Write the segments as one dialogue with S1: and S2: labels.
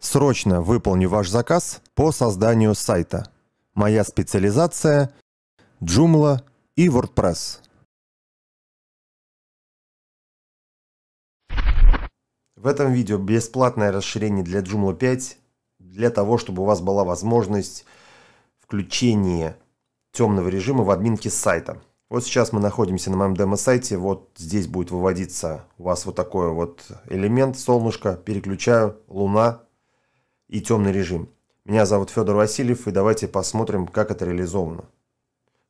S1: Срочно выполню ваш заказ по созданию сайта. Моя специализация – Joomla и WordPress. В этом видео бесплатное расширение для Joomla 5, для того, чтобы у вас была возможность включения темного режима в админке сайта. Вот сейчас мы находимся на моем демо-сайте, вот здесь будет выводиться у вас вот такой вот элемент, солнышко, переключаю, луна, и темный режим. Меня зовут Федор Васильев, и давайте посмотрим, как это реализовано.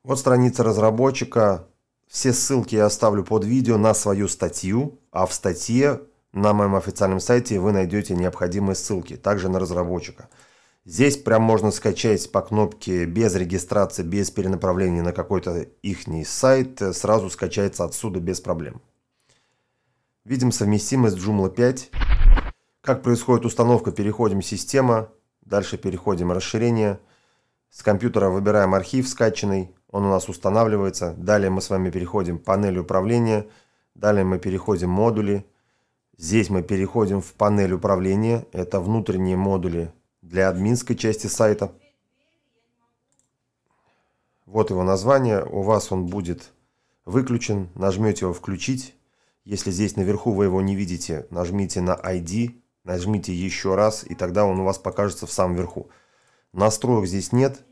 S1: Вот страница разработчика. Все ссылки я оставлю под видео на свою статью, а в статье на моем официальном сайте вы найдете необходимые ссылки, также на разработчика. Здесь прям можно скачать по кнопке без регистрации, без перенаправления на какой-то ихний сайт, сразу скачается отсюда без проблем. Видим совместимость Joomla 5. Как происходит установка, переходим «Система», дальше переходим «Расширение». С компьютера выбираем архив скачанный, он у нас устанавливается. Далее мы с вами переходим панель управления, далее мы переходим «Модули». Здесь мы переходим в панель управления, это внутренние модули для админской части сайта. Вот его название, у вас он будет выключен, нажмете его «Включить». Если здесь наверху вы его не видите, нажмите на ID Нажмите еще раз, и тогда он у вас покажется в самом верху. Настроек здесь нет.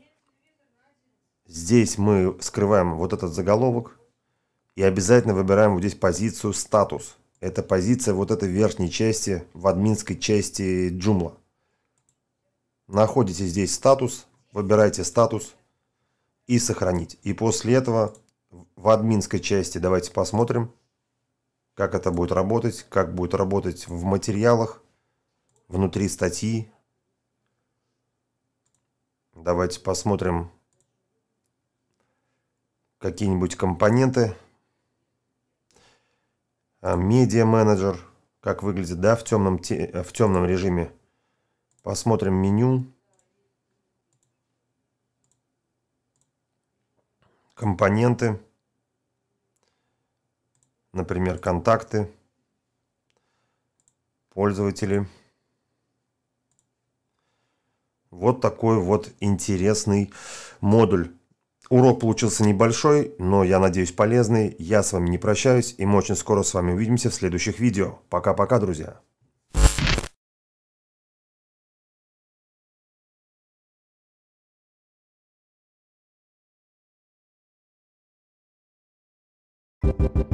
S1: Здесь мы скрываем вот этот заголовок. И обязательно выбираем вот здесь позицию «Статус». Это позиция вот этой верхней части, в админской части Joomla. Находите здесь статус, выбираете статус и сохранить. И после этого в админской части давайте посмотрим, как это будет работать, как будет работать в материалах внутри статьи. Давайте посмотрим какие-нибудь компоненты. А, Медиа менеджер, как выглядит, да, в темном, те, э, в темном режиме. Посмотрим меню. Компоненты. Например, контакты. Пользователи. Пользователи. Вот такой вот интересный модуль. Урок получился небольшой, но я надеюсь полезный. Я с вами не прощаюсь и мы очень скоро с вами увидимся в следующих видео. Пока-пока, друзья! Thank you.